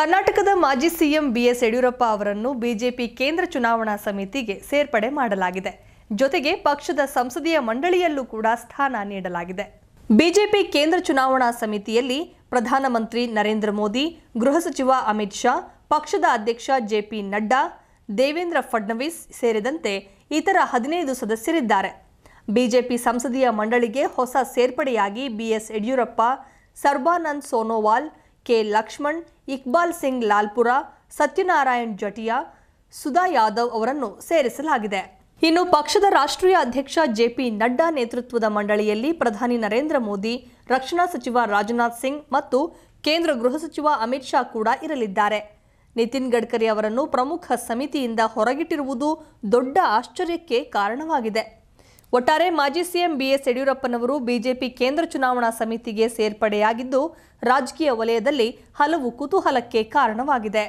ಕರ್ನಾಟಕದ ಮಾಜಿ CM BS Yediyurappa ಅವರನ್ನು ಬಿಜೆಪಿ ಕೇಂದ್ರ ಚುನಾವಣಾ ಸಮಿತಿಗೆ ಸೇರ್ಪಡೆ ಮಾಡಲಾಗಿದೆ ಜೊತೆಗೆ ಪಕ್ಷದ ಸಂಸದೀಯ ಮಂಡಳಿಯಲ್ಲೂ ಕೂಡ ಸ್ಥಾನ ನೀಡಲಾಗಿದೆ ಬಿಜೆಪಿ ಕೇಂದ್ರ ಚುನಾವಣಾ ಸಮಿತಿಯಲ್ಲಿ ಪ್ರಧಾನಮಂತ್ರಿ ನರೇಂದ್ರ ಮೋದಿ ಗೃಹ ಸಚಿವ ಅಮಿತ್ ಶಾ ಪಕ್ಷದ ಅಧ್ಯಕ್ಷ ಜೆಪಿ ನಡ್ಡಾ ದೇವೇಂದ್ರ ಫಡ್ನವೀಸ್ ಸೇರಿದಂತೆ ಇತರ ಹದಿನೈದು ಸದಸ್ಯರಿದ್ದಾರೆ ಬಿಜೆಪಿ ಸಂಸದೀಯ ಮಂಡಳಿಗೆ ಹೊಸ ಸೇರ್ಪಡೆಯಾಗಿ ಬಿಎಸ್ ಯಡಿಯೂರಪ್ಪ ಸರ್ಬಾನಂದ್ ಸೋನೋವಾಲ್ ಕೆ ಲಕ್ಷ್ಮಣ್ ಇಕ್ಬಾಲ್ ಸಿಂಗ್ ಲಾಲ್ಪುರ ಸತ್ಯನಾರಾಯಣ್ ಜಟಿಯಾ ಸುಧಾ ಯಾದವ್ ಅವರನ್ನು ಸೇರಿಸಲಾಗಿದೆ ಇನ್ನು ಪಕ್ಷದ ರಾಷ್ಟ್ರೀಯ ಅಧ್ಯಕ್ಷ ಜೆಪಿ ನಡ್ಡಾ ನೇತೃತ್ವದ ಮಂಡಳಿಯಲ್ಲಿ ಪ್ರಧಾನಿ ನರೇಂದ್ರ ಮೋದಿ ರಕ್ಷಣಾ ಸಚಿವ ರಾಜನಾಥ್ ಸಿಂಗ್ ಮತ್ತು ಕೇಂದ್ರ ಗೃಹ ಸಚಿವ ಅಮಿತ್ ಶಾ ಕೂಡ ಇರಲಿದ್ದಾರೆ ನಿತಿನ್ ಗಡ್ಕರಿ ಅವರನ್ನು ಪ್ರಮುಖ ಸಮಿತಿಯಿಂದ ಹೊರಗಿಟ್ಟಿರುವುದು ದೊಡ್ಡ ಆಶ್ಚರ್ಯಕ್ಕೆ ಕಾರಣವಾಗಿದೆ ಒಟ್ಟಾರೆ ಮಾಜಿ ಸಿಎಂ ಬಿಎಸ್ ಯಡಿಯೂರಪ್ಪನವರು ಬಿಜೆಪಿ ಕೇಂದ್ರ ಚುನಾವಣಾ ಸಮಿತಿಗೆ ಸೇರ್ಪಡೆಯಾಗಿದ್ದು ರಾಜಕೀಯ ವಲಯದಲ್ಲಿ ಹಲವು ಕುತೂಹಲಕ್ಕೆ ಕಾರಣವಾಗಿದೆ